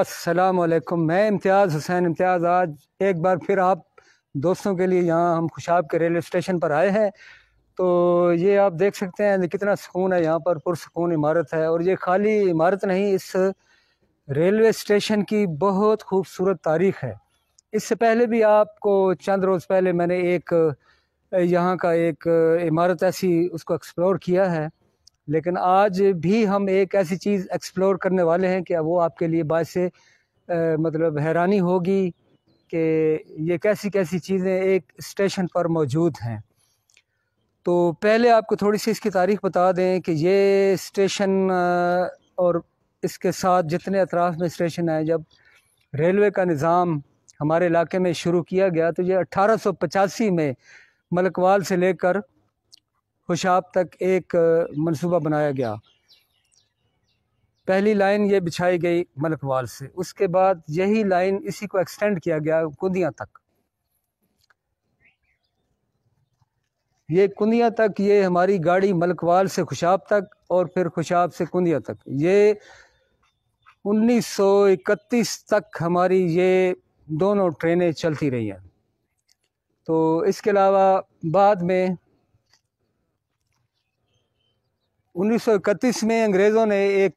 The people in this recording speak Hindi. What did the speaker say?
असलकम मैं इम्तियाज़ हुसैन इम्तियाज़ आज एक बार फिर आप दोस्तों के लिए यहाँ हम खुशाब के रेलवे स्टेशन पर आए हैं तो ये आप देख सकते हैं कितना सुकून है यहाँ पर पुरसकून इमारत है और ये खाली इमारत नहीं इस रेलवे स्टेशन की बहुत खूबसूरत तारीख़ है इससे पहले भी आपको चंद रोज़ पहले मैंने एक यहाँ का एक इमारत ऐसी उसको एक्सप्लोर किया है लेकिन आज भी हम एक ऐसी चीज़ एक्सप्लोर करने वाले हैं कि वो आपके लिए बात से मतलब हैरानी होगी कि ये कैसी कैसी चीज़ें एक स्टेशन पर मौजूद हैं तो पहले आपको थोड़ी सी इसकी तारीख बता दें कि ये स्टेशन और इसके साथ जितने अतराफ़ में स्टेशन हैं जब रेलवे का निज़ाम हमारे इलाके में शुरू किया गया तो ये अट्ठारह में मलकवाल से लेकर खुशाब तक एक मंसूबा बनाया गया पहली लाइन ये बिछाई गई मलकवाल से उसके बाद यही लाइन इसी को एक्सटेंड किया गया कुंदिया तक ये कुंदिया तक ये हमारी गाड़ी मलकवाल से खुशाब तक और फिर खुशाब से कुंदिया तक ये 1931 तक हमारी ये दोनों ट्रेनें चलती रही हैं तो इसके अलावा बाद में 1931 में अंग्रेज़ों ने एक